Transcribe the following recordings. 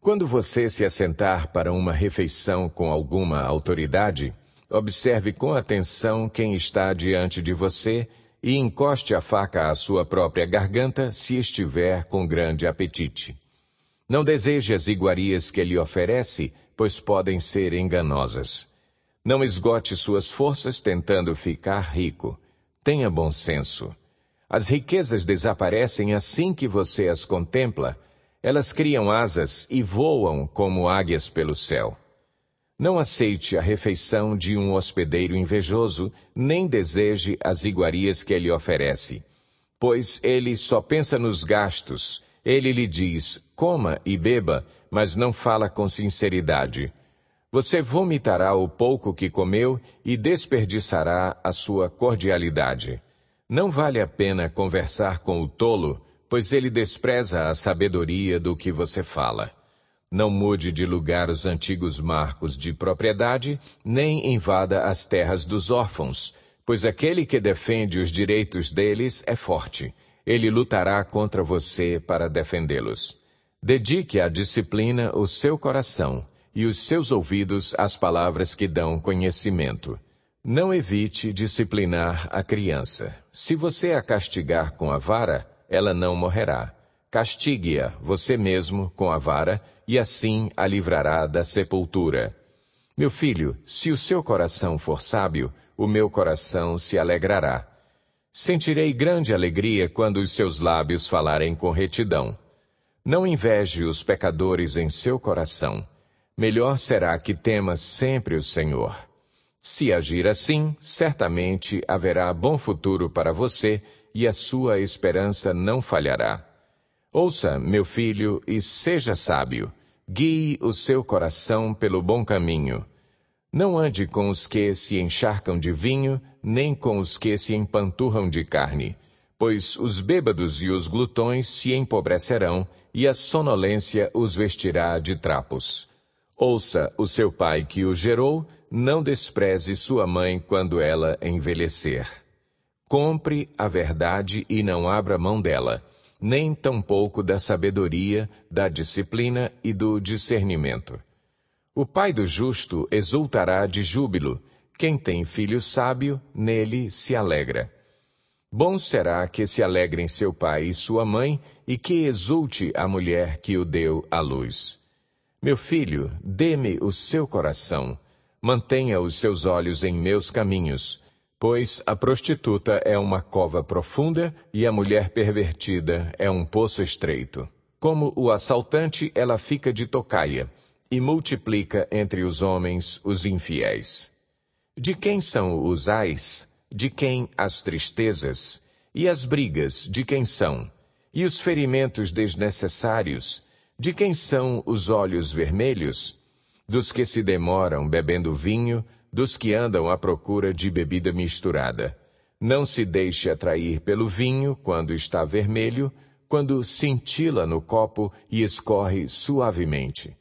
Quando você se assentar para uma refeição com alguma autoridade, observe com atenção quem está diante de você e encoste a faca à sua própria garganta se estiver com grande apetite. Não deseje as iguarias que ele oferece, pois podem ser enganosas. Não esgote suas forças tentando ficar rico. Tenha bom senso. As riquezas desaparecem assim que você as contempla, elas criam asas e voam como águias pelo céu. Não aceite a refeição de um hospedeiro invejoso, nem deseje as iguarias que ele oferece. Pois ele só pensa nos gastos. Ele lhe diz, coma e beba, mas não fala com sinceridade. Você vomitará o pouco que comeu e desperdiçará a sua cordialidade. Não vale a pena conversar com o tolo, pois ele despreza a sabedoria do que você fala. Não mude de lugar os antigos marcos de propriedade, nem invada as terras dos órfãos, pois aquele que defende os direitos deles é forte. Ele lutará contra você para defendê-los. Dedique à disciplina o seu coração e os seus ouvidos às palavras que dão conhecimento. Não evite disciplinar a criança. Se você a castigar com a vara, ela não morrerá. Castigue-a você mesmo com a vara, e assim a livrará da sepultura. Meu filho, se o seu coração for sábio, o meu coração se alegrará. Sentirei grande alegria quando os seus lábios falarem com retidão. Não inveje os pecadores em seu coração. Melhor será que tema sempre o Senhor. Se agir assim, certamente haverá bom futuro para você e a sua esperança não falhará. Ouça, meu filho, e seja sábio. Guie o seu coração pelo bom caminho. Não ande com os que se encharcam de vinho, nem com os que se empanturram de carne, pois os bêbados e os glutões se empobrecerão, e a sonolência os vestirá de trapos. Ouça o seu pai que o gerou, não despreze sua mãe quando ela envelhecer. Compre a verdade e não abra mão dela, nem tampouco da sabedoria, da disciplina e do discernimento. O pai do justo exultará de júbilo, quem tem filho sábio, nele se alegra. Bom será que se alegrem seu pai e sua mãe, e que exulte a mulher que o deu à luz. Meu filho, dê-me o seu coração, mantenha os seus olhos em meus caminhos, Pois a prostituta é uma cova profunda e a mulher pervertida é um poço estreito. Como o assaltante, ela fica de tocaia e multiplica entre os homens os infiéis. De quem são os ais? De quem as tristezas? E as brigas, de quem são? E os ferimentos desnecessários? De quem são os olhos vermelhos? Dos que se demoram bebendo vinho, dos que andam à procura de bebida misturada. Não se deixe atrair pelo vinho quando está vermelho, quando cintila no copo e escorre suavemente.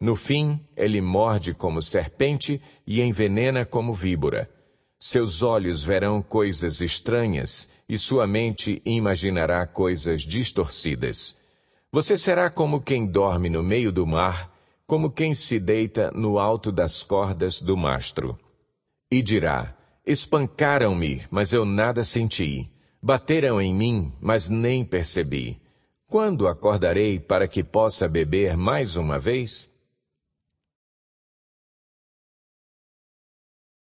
No fim, ele morde como serpente e envenena como víbora. Seus olhos verão coisas estranhas e sua mente imaginará coisas distorcidas. Você será como quem dorme no meio do mar como quem se deita no alto das cordas do mastro. E dirá: Espancaram-me, mas eu nada senti. Bateram em mim, mas nem percebi. Quando acordarei para que possa beber mais uma vez?